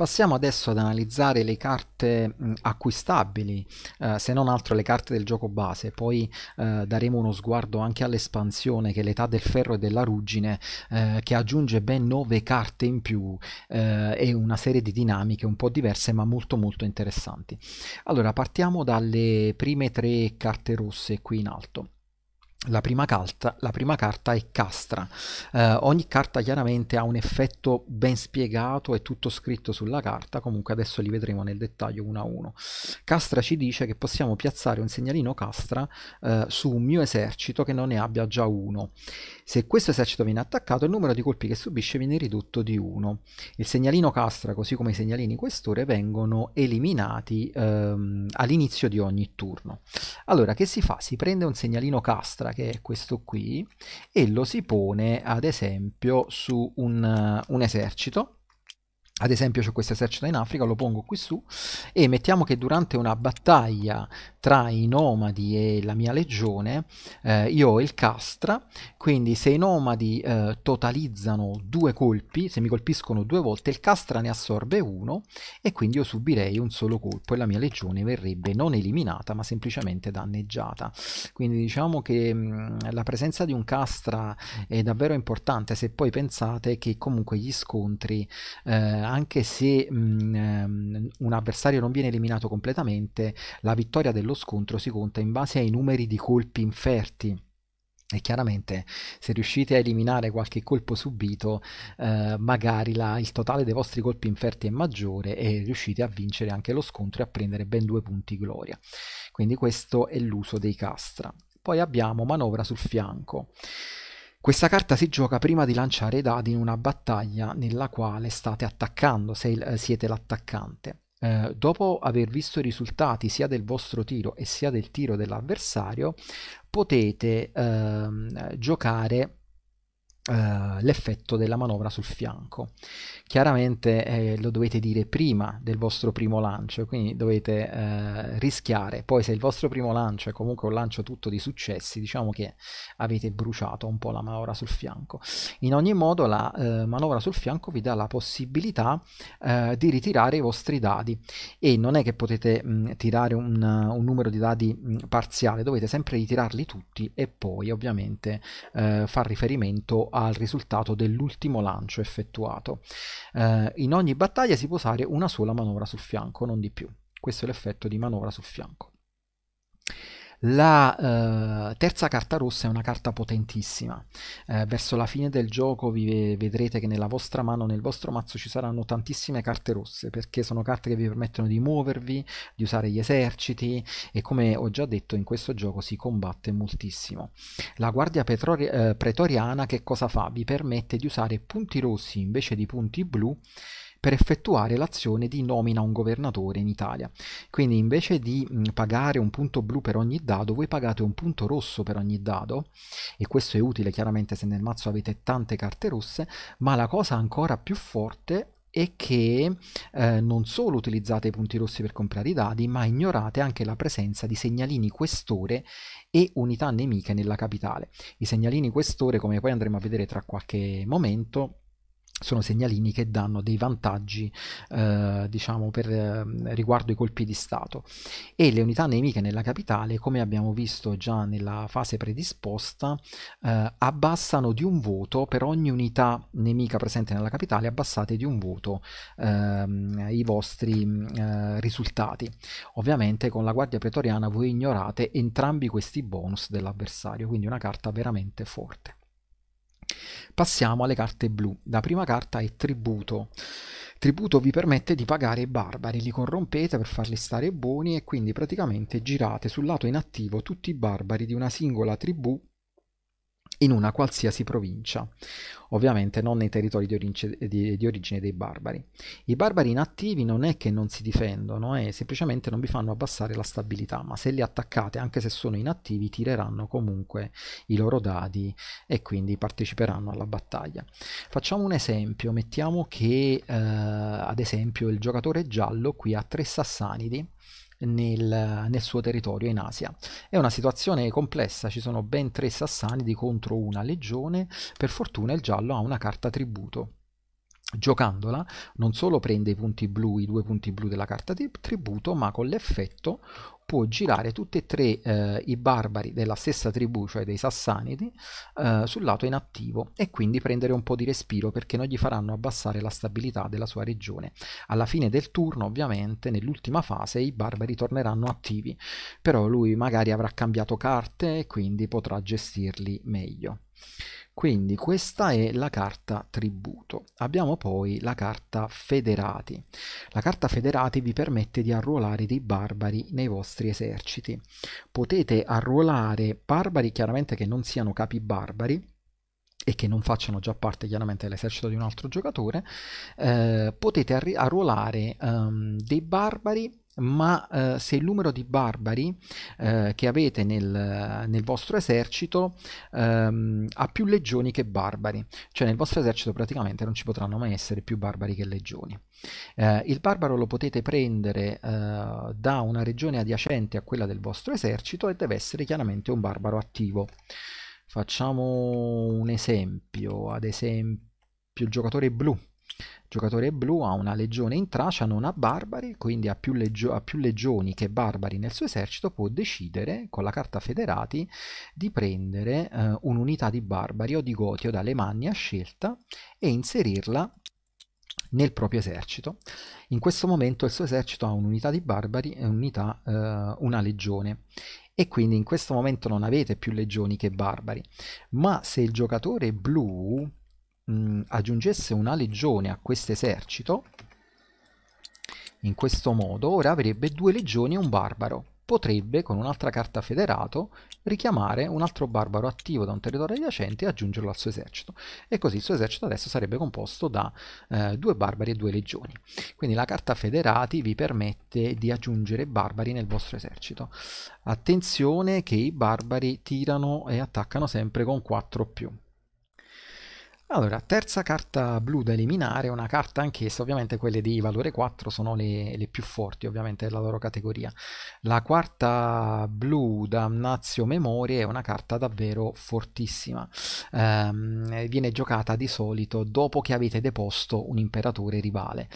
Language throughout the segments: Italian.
Passiamo adesso ad analizzare le carte acquistabili, eh, se non altro le carte del gioco base, poi eh, daremo uno sguardo anche all'espansione che è l'età del ferro e della ruggine eh, che aggiunge ben 9 carte in più eh, e una serie di dinamiche un po' diverse ma molto molto interessanti. Allora partiamo dalle prime tre carte rosse qui in alto. La prima, carta, la prima, carta, è castra. Eh, ogni carta chiaramente ha un effetto ben spiegato, è tutto scritto sulla carta, comunque adesso li vedremo nel dettaglio uno a uno. Castra ci dice che possiamo piazzare un segnalino castra eh, su un mio esercito che non ne abbia già uno. Se questo esercito viene attaccato, il numero di colpi che subisce viene ridotto di uno. Il segnalino castra, così come i segnalini questore, vengono eliminati ehm, all'inizio di ogni turno. Allora, che si fa? Si prende un segnalino castra strada che è questo qui e lo si pone ad esempio su un, eh, un esercito ad esempio c'è questo esercito in Africa, lo pongo qui su e mettiamo che durante una battaglia tra i nomadi e la mia legione eh, io ho il castra, quindi se i nomadi eh, totalizzano due colpi, se mi colpiscono due volte, il castra ne assorbe uno e quindi io subirei un solo colpo e la mia legione verrebbe non eliminata ma semplicemente danneggiata. Quindi diciamo che mh, mm, la presenza di un castra è davvero importante se poi pensate che comunque gli scontri, eh, anche se mh, mm, ehm, un avversario non viene eliminato completamente, la vittoria dello lo scontro si conta in base ai numeri di colpi inferti. E chiaramente se riuscite a eliminare qualche colpo subito, eh, magari la, il totale dei vostri colpi inferti è maggiore e riuscite a vincere anche lo scontro e a prendere ben due punti gloria. Quindi questo è l'uso dei castra. Poi abbiamo manovra sul fianco. Questa carta si gioca prima di lanciare i dadi in una battaglia nella quale state attaccando, se eh, siete l'attaccante. Eh, dopo aver visto i risultati sia del vostro tiro e sia del tiro dell'avversario, potete ehm, giocare eh, l'effetto della manovra sul fianco. Chiaramente eh, lo dovete dire prima del vostro primo lancio, quindi dovete eh, rischiare. Poi se il vostro primo lancio è comunque un lancio tutto di successi, diciamo che avete bruciato un po' la manovra sul fianco. In ogni modo la eh, manovra sul fianco vi dà la possibilità eh, di ritirare i vostri dadi e non è che potete mh, mm, tirare un, un, numero di dadi mh, mm, parziale, dovete sempre ritirarli tutti e poi ovviamente eh, far riferimento al risultato dell'ultimo lancio effettuato. Eh, in ogni battaglia si può usare una sola manovra sul fianco, non di più. Questo è l'effetto di manovra sul fianco. La eh, terza carta rossa è una carta potentissima. Eh, verso la fine del gioco vi vedrete che nella vostra mano, nel vostro mazzo ci saranno tantissime carte rosse perché sono carte che vi permettono di muovervi, di usare gli eserciti e come ho già detto in questo gioco si combatte moltissimo. La guardia eh, pretoriana che cosa fa? Vi permette di usare punti rossi invece di punti blu per effettuare l'azione di nomina a un governatore in Italia. Quindi invece di mm, pagare un punto blu per ogni dado, voi pagate un punto rosso per ogni dado e questo è utile chiaramente se nel mazzo avete tante carte rosse, ma la cosa ancora più forte è che eh, non solo utilizzate i punti rossi per comprare i dadi, ma ignorate anche la presenza di segnalini questore e unità nemiche nella capitale. I segnalini questore, come poi andremo a vedere tra qualche momento, sono segnalini che danno dei vantaggi eh, diciamo per, eh, riguardo i colpi di stato e le unità nemiche nella capitale come abbiamo visto già nella fase predisposta eh, abbassano di un voto per ogni unità nemica presente nella capitale abbassate di un voto ehm, i vostri mm, eh, risultati ovviamente con la guardia pretoriana voi ignorate entrambi questi bonus dell'avversario quindi una carta veramente forte Passiamo alle carte blu. La prima carta è Tributo. Tributo vi permette di pagare i barbari, li corrompete per farli stare buoni e quindi praticamente girate sul lato inattivo tutti i barbari di una singola tribù in una qualsiasi provincia, ovviamente non nei territori di, orig- di, di, origine dei barbari. I barbari inattivi non è che non si difendono, è eh, semplicemente non vi fanno abbassare la stabilità, ma se li attaccate, anche se sono inattivi, tireranno comunque i loro dadi e quindi parteciperanno alla battaglia. Facciamo un esempio, mettiamo che eh, ad esempio il giocatore giallo qui ha tre sassanidi nel, nel suo territorio in Asia. È una situazione complessa, ci sono ben tre Sassani di contro una legione, per fortuna il giallo ha una carta tributo Giocandola non solo prende i punti blu, i due punti blu della carta di tributo, ma con l'effetto può girare tutti e tre eh, i barbari della stessa tribù, cioè dei Sassanidi, eh, sul lato inattivo e quindi prendere un po' di respiro perché non gli faranno abbassare la stabilità della sua regione. Alla fine del turno, ovviamente, nell'ultima fase i barbari torneranno attivi, però lui magari avrà cambiato carte e quindi potrà gestirli meglio. Quindi questa è la carta tributo. Abbiamo poi la carta federati. La carta federati vi permette di arruolare dei barbari nei vostri eserciti. Potete arruolare barbari chiaramente che non siano capi barbari, e che non facciano già parte chiaramente dell'esercito di un altro giocatore, eh, potete arruolare um, dei barbari ma eh, se il numero di barbari eh, che avete nel, nel vostro esercito ehm, ha più legioni che barbari, cioè nel vostro esercito praticamente non ci potranno mai essere più barbari che legioni. Eh, il barbaro lo potete prendere eh, da una regione adiacente a quella del vostro esercito e deve essere chiaramente un barbaro attivo. Facciamo un esempio, ad esempio il giocatore blu giocatore blu ha una legione in Tracia, non ha barbari, quindi ha più, legio- ha più, legioni che barbari nel suo esercito, può decidere con la carta federati di prendere eh, un'unità di barbari o di goti o d'Alemannia scelta e inserirla nel proprio esercito. In questo momento il suo esercito ha un'unità di barbari e un'unità, eh, una legione e quindi in questo momento non avete più legioni che barbari. Ma se il giocatore blu mh, mm, aggiungesse una legione a questo esercito, in questo modo ora avrebbe due legioni e un barbaro. Potrebbe, con un'altra carta federato, richiamare un altro barbaro attivo da un territorio adiacente e aggiungerlo al suo esercito. E così il suo esercito adesso sarebbe composto da eh, due barbari e due legioni. Quindi la carta federati vi permette di aggiungere barbari nel vostro esercito. Attenzione che i barbari tirano e attaccano sempre con 4 più. Allora, terza carta blu da eliminare, una carta anch'essa, ovviamente quelle di valore 4 sono le, le più forti, ovviamente della loro categoria. La quarta blu da Amnazio Memoria è una carta davvero fortissima, ehm, viene giocata di solito dopo che avete deposto un imperatore rivale.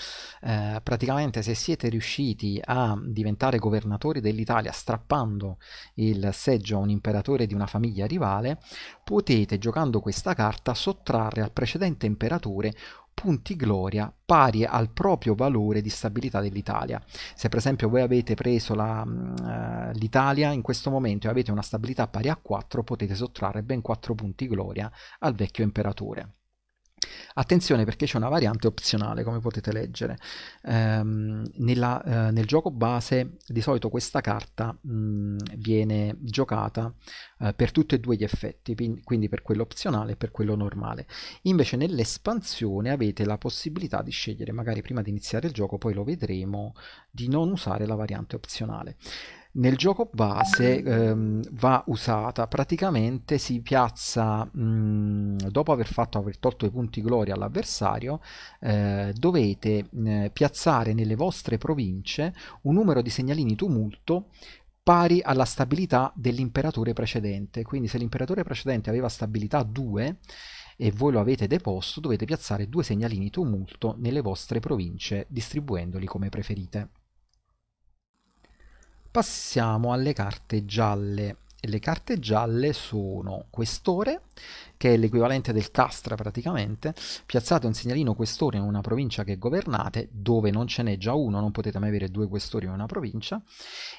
Eh, praticamente se siete riusciti a diventare governatori dell'Italia strappando il seggio a un imperatore di una famiglia rivale, potete giocando questa carta sottrarre al precedente imperatore punti gloria pari al proprio valore di stabilità dell'Italia. Se per esempio voi avete preso mm, eh, l'Italia uh, in questo momento e avete una stabilità pari a 4, potete sottrarre ben 4 punti gloria al vecchio imperatore. Attenzione perché c'è una variante opzionale, come potete leggere. Ehm, nella, eh, nel gioco base di solito questa carta mh, mm, viene giocata eh, per tutti e due gli effetti, quindi per quello opzionale e per quello normale. Invece nell'espansione avete la possibilità di scegliere, magari prima di iniziare il gioco, poi lo vedremo, di non usare la variante opzionale nel gioco base ehm, va usata praticamente si piazza mh, mhmm, dopo aver, fatto, aver tolto i punti gloria all'avversario eh, dovete mh, piazzare nelle vostre province un numero di segnalini tumulto pari alla stabilità dell'imperatore precedente quindi se l'imperatore precedente aveva stabilità 2 e voi lo avete deposto dovete piazzare due segnalini tumulto nelle vostre province distribuendoli come preferite Passiamo alle carte gialle e le carte gialle sono questore che è l'equivalente del Castra praticamente, piazzate un segnalino questore in una provincia che governate, dove non ce n'è già uno, non potete mai avere due questori in una provincia,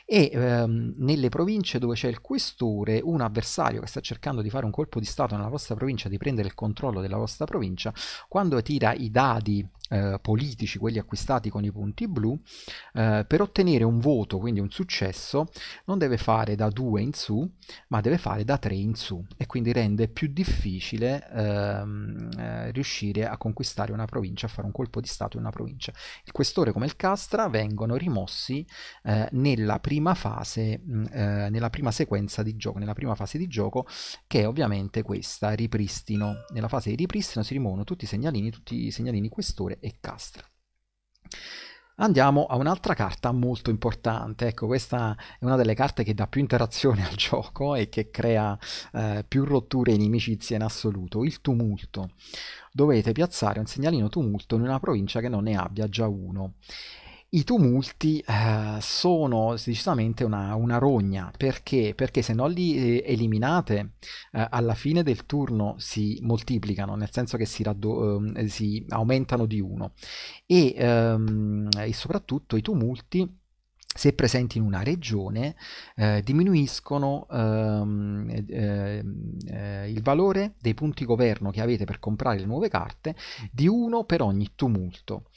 e ehm, nelle province dove c'è il questore, un avversario che sta cercando di fare un colpo di Stato nella vostra provincia, di prendere il controllo della vostra provincia, quando tira i dadi eh, politici, quelli acquistati con i punti blu, eh, per ottenere un voto, quindi un successo, non deve fare da 2 in su, ma deve fare da 3 in su, e quindi rende più difficile difficile ehm, eh, riuscire a conquistare una provincia, a fare un colpo di Stato in una provincia. Il questore come il Castra vengono rimossi eh, nella prima fase, mm, eh, nella prima sequenza di gioco, nella prima fase di gioco che è ovviamente questa, ripristino. Nella fase di ripristino si rimuovono tutti i segnalini, tutti i segnalini questore e Castra. Andiamo a un'altra carta molto importante, ecco questa è una delle carte che dà più interazione al gioco e che crea eh, più rotture e inimicizie in assoluto, il tumulto. Dovete piazzare un segnalino tumulto in una provincia che non ne abbia già uno i tumulti eh, sono decisamente una, una rogna perché? perché? se non li eh, eliminate eh, alla fine del turno si moltiplicano, nel senso che si, raddo- ehm, si aumentano di uno e, ehm, e soprattutto i tumulti se presenti in una regione, eh, diminuiscono ehm, ehm, eh, il valore dei punti governo che avete per comprare le nuove carte di uno per ogni tumulto.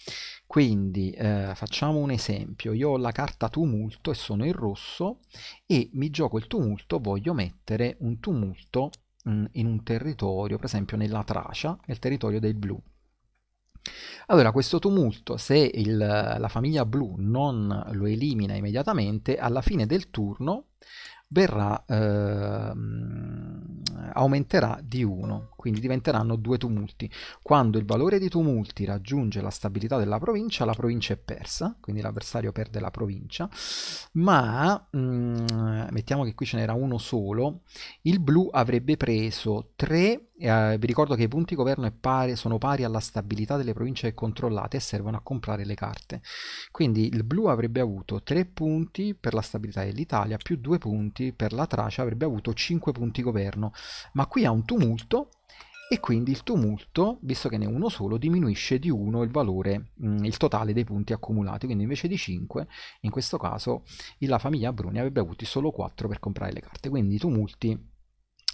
Quindi eh, facciamo un esempio, io ho la carta tumulto e sono in rosso e mi gioco il tumulto, voglio mettere un tumulto mh, mm, in un territorio, per esempio nella Tracia, nel territorio del blu. Allora, questo tumulto, se il, la famiglia blu non lo elimina immediatamente, alla fine del turno verrà, eh, aumenterà di 1, quindi diventeranno due tumulti. Quando il valore di tumulti raggiunge la stabilità della provincia, la provincia è persa, quindi l'avversario perde la provincia, ma mh, mm, mettiamo che qui ce n'era uno solo, il blu avrebbe preso 3 eh, vi ricordo che i punti governo pari, sono pari alla stabilità delle province controllate e servono a comprare le carte. Quindi il blu avrebbe avuto 3 punti per la stabilità dell'Italia più 2 punti per la Tracia, avrebbe avuto 5 punti governo. Ma qui ha un tumulto e quindi il tumulto, visto che ne è uno solo, diminuisce di 1 il valore, mm, il totale dei punti accumulati, quindi invece di 5, in questo caso la famiglia Bruni avrebbe avuto solo 4 per comprare le carte, quindi i tumulti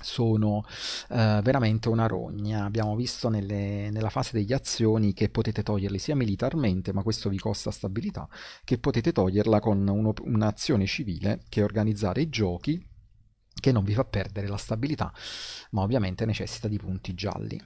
sono eh, veramente una rogna. Abbiamo visto nelle, nella fase degli azioni che potete toglierli sia militarmente, ma questo vi costa stabilità, che potete toglierla con uno, un'azione civile che è organizzare i giochi, che non vi fa perdere la stabilità, ma ovviamente necessita di punti gialli.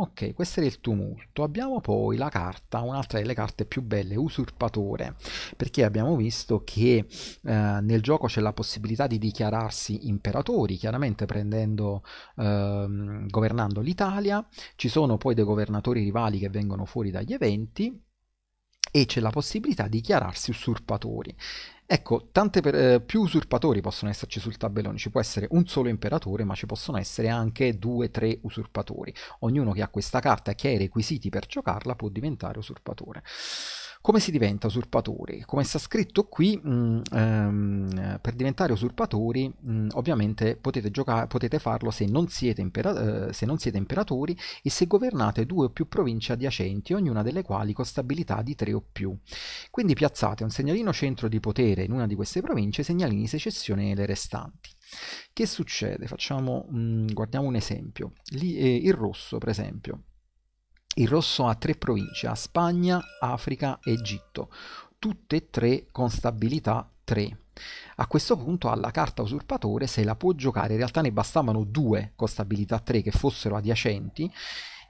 Ok, questo era il tumulto. Abbiamo poi la carta, un'altra delle carte più belle, usurpatore, perché abbiamo visto che eh, nel gioco c'è la possibilità di dichiararsi imperatori, chiaramente prendendo, eh, governando l'Italia, ci sono poi dei governatori rivali che vengono fuori dagli eventi e c'è la possibilità di dichiararsi usurpatori. Ecco, tante per, eh, più usurpatori possono esserci sul tabellone, ci può essere un solo imperatore, ma ci possono essere anche due, tre usurpatori. Ognuno che ha questa carta e che ha i requisiti per giocarla può diventare usurpatore come si diventa usurpatori? Come sta scritto qui, mh, mm, ehm, per diventare usurpatori mh, mm, ovviamente potete, giocare, potete, farlo se non, siete impera- eh, se non siete imperatori e se governate due o più province adiacenti, ognuna delle quali con stabilità di tre o più. Quindi piazzate un segnalino centro di potere in una di queste province, e segnalini secessione nelle restanti. Che succede? Facciamo, mh, mm, guardiamo un esempio. Lì, eh, il rosso, per esempio, il rosso ha tre province, Spagna, Africa, Egitto, tutte e tre con stabilità 3. A questo punto alla carta usurpatore se la può giocare, in realtà ne bastavano due con stabilità 3 che fossero adiacenti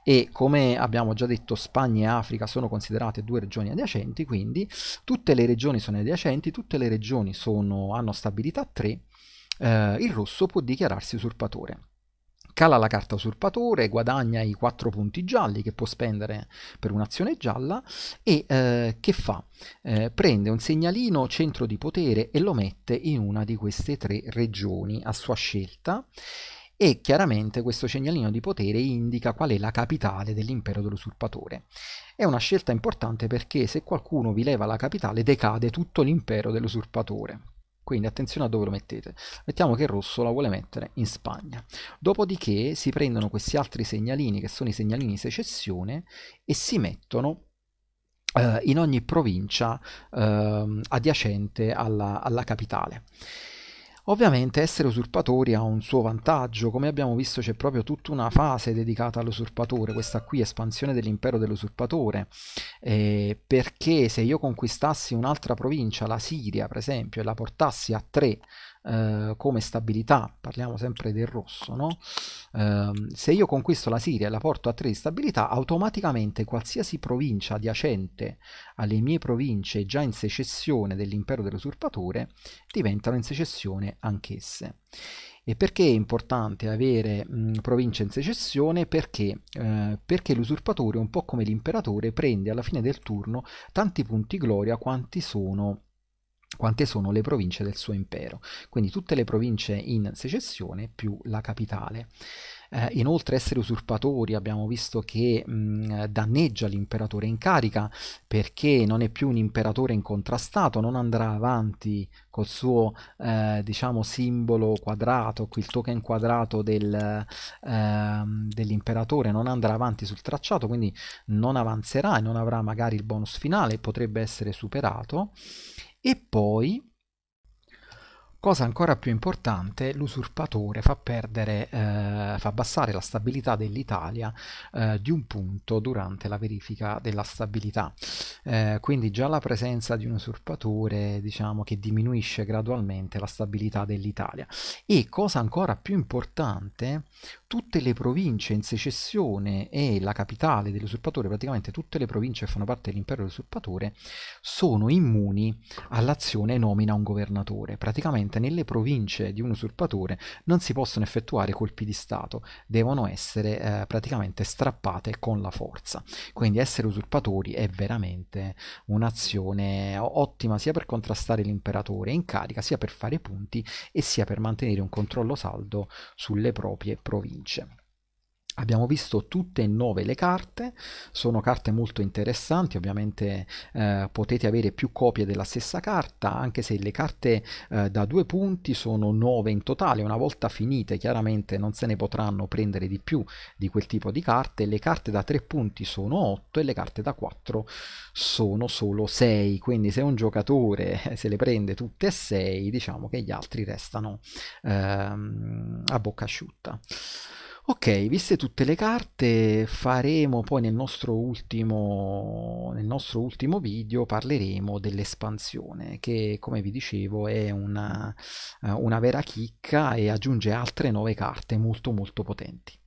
e come abbiamo già detto Spagna e Africa sono considerate due regioni adiacenti, quindi tutte le regioni sono adiacenti, tutte le regioni sono, hanno stabilità 3, eh, il rosso può dichiararsi usurpatore. Cala la carta usurpatore, guadagna i 4 punti gialli che può spendere per un'azione gialla e eh, che fa? Eh, prende un segnalino centro di potere e lo mette in una di queste tre regioni a sua scelta e chiaramente questo segnalino di potere indica qual è la capitale dell'impero dell'usurpatore. È una scelta importante perché se qualcuno vi leva la capitale decade tutto l'impero dell'usurpatore quindi attenzione a dove lo mettete mettiamo che il rosso la vuole mettere in Spagna dopodiché si prendono questi altri segnalini che sono i segnalini di secessione e si mettono eh, in ogni provincia eh, adiacente alla, alla capitale Ovviamente essere usurpatori ha un suo vantaggio, come abbiamo visto c'è proprio tutta una fase dedicata all'usurpatore, questa qui espansione dell'impero dell'usurpatore, eh, perché se io conquistassi un'altra provincia, la Siria per esempio, e la portassi a tre eh, come stabilità, parliamo sempre del rosso, no? eh, se io conquisto la Siria e la porto a 3 di stabilità, automaticamente qualsiasi provincia adiacente alle mie province già in secessione dell'impero dell'usurpatore diventano in secessione anch'esse. E perché è importante avere mh, province in secessione? Perché, eh, perché l'usurpatore, un po' come l'imperatore, prende alla fine del turno tanti punti gloria quanti sono quante sono le province del suo impero. Quindi tutte le province in secessione più la capitale. Eh, inoltre essere usurpatori abbiamo visto che mh, mm, danneggia l'imperatore in carica perché non è più un imperatore incontrastato, non andrà avanti col suo eh, diciamo simbolo quadrato, il token quadrato del, eh, dell'imperatore non andrà avanti sul tracciato, quindi non avanzerà e non avrà magari il bonus finale, potrebbe essere superato e poi, cosa ancora più importante, l'usurpatore fa, perdere, eh, fa abbassare la stabilità dell'Italia eh, di un punto durante la verifica della stabilità. Eh, quindi già la presenza di un usurpatore diciamo che diminuisce gradualmente la stabilità dell'Italia. E cosa ancora più importante, tutte le province in secessione e la capitale dell'usurpatore, praticamente tutte le province che fanno parte dell'impero dell'usurpatore, sono immuni all'azione nomina un governatore. Praticamente nelle province di un usurpatore non si possono effettuare colpi di Stato, devono essere eh, praticamente strappate con la forza. Quindi essere usurpatori è veramente un'azione ottima sia per contrastare l'imperatore in carica, sia per fare punti e sia per mantenere un controllo saldo sulle proprie province. Vince Abbiamo visto tutte e nove le carte, sono carte molto interessanti, ovviamente eh, potete avere più copie della stessa carta, anche se le carte eh, da due punti sono nove in totale, una volta finite chiaramente non se ne potranno prendere di più di quel tipo di carte, le carte da tre punti sono otto e le carte da quattro sono solo sei, quindi se un giocatore eh, se le prende tutte e sei diciamo che gli altri restano ehm, a bocca asciutta. Ok, viste tutte le carte, faremo poi nel nostro ultimo, nel nostro ultimo video parleremo dell'espansione che come vi dicevo è una, eh, una vera chicca e aggiunge altre nuove carte molto molto potenti.